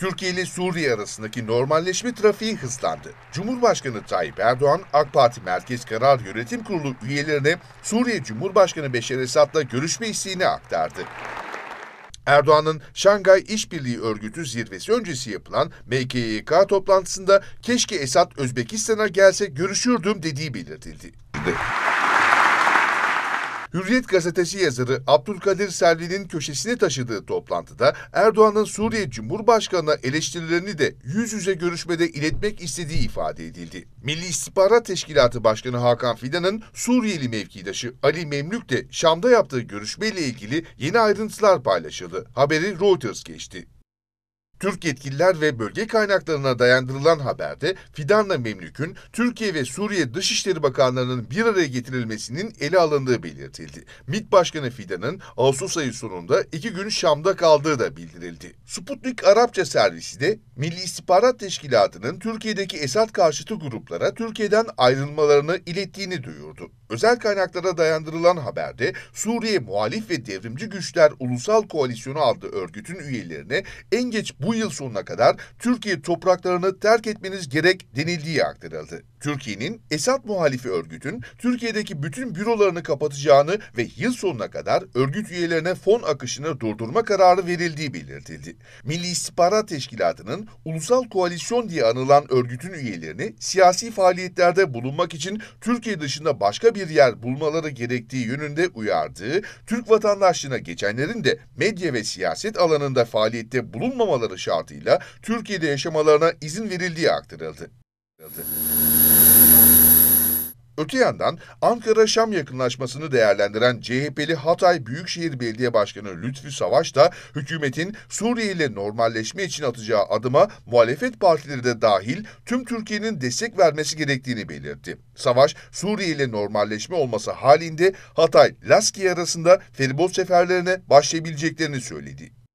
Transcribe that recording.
Türkiye ile Suriye arasındaki normalleşme trafiği hızlandı. Cumhurbaşkanı Tayyip Erdoğan, AK Parti Merkez Karar Yönetim Kurulu üyelerine Suriye Cumhurbaşkanı Beşar Esad'la görüşme isteğini aktardı. Erdoğan'ın Şangay İşbirliği Örgütü zirvesi öncesi yapılan MKYK toplantısında keşke Esad Özbekistan'a gelse görüşürdüm dediği belirtildi. Hürriyet gazetesi yazarı Abdülkadir Selvi'nin köşesini taşıdığı toplantıda Erdoğan'ın Suriye Cumhurbaşkanı'na eleştirilerini de yüz yüze görüşmede iletmek istediği ifade edildi. Milli İstihbarat Teşkilatı Başkanı Hakan Fidan'ın Suriyeli mevkidaşı Ali Memlük'le Şam'da yaptığı görüşmeyle ilgili yeni ayrıntılar paylaşıldı. Haberi Reuters geçti. Türk yetkililer ve bölge kaynaklarına dayandırılan haberde Fidan'la Memlük'ün Türkiye ve Suriye Dışişleri Bakanlarının bir araya getirilmesinin ele alındığı belirtildi. MİT Başkanı Fidan'ın Ağustos ayı sonunda iki gün Şam'da kaldığı da bildirildi. Sputnik Arapça servisi de Milli İstihbarat Teşkilatı'nın Türkiye'deki Esad karşıtı gruplara Türkiye'den ayrılmalarını ilettiğini duyurdu. Özel kaynaklara dayandırılan haberde Suriye Muhalif ve Devrimci Güçler Ulusal Koalisyonu adlı örgütün üyelerine en geç bu bu yıl sonuna kadar Türkiye topraklarını terk etmeniz gerek denildiği aktarıldı. Türkiye'nin Esad muhalifi örgütün Türkiye'deki bütün bürolarını kapatacağını ve yıl sonuna kadar örgüt üyelerine fon akışını durdurma kararı verildiği belirtildi. Milli İstihbarat Teşkilatı'nın ulusal koalisyon diye anılan örgütün üyelerini siyasi faaliyetlerde bulunmak için Türkiye dışında başka bir yer bulmaları gerektiği yönünde uyardığı, Türk vatandaşlığına geçenlerin de medya ve siyaset alanında faaliyette bulunmamaları olmaları şartıyla Türkiye'de yaşamalarına izin verildiği aktarıldı. Öte yandan Ankara-Şam yakınlaşmasını değerlendiren CHP'li Hatay Büyükşehir Belediye Başkanı Lütfü Savaş da hükümetin Suriye ile normalleşme için atacağı adıma muhalefet partileri de dahil tüm Türkiye'nin destek vermesi gerektiğini belirtti. Savaş, Suriye ile normalleşme olması halinde Hatay-Laski arasında feribot seferlerine başlayabileceklerini söyledi.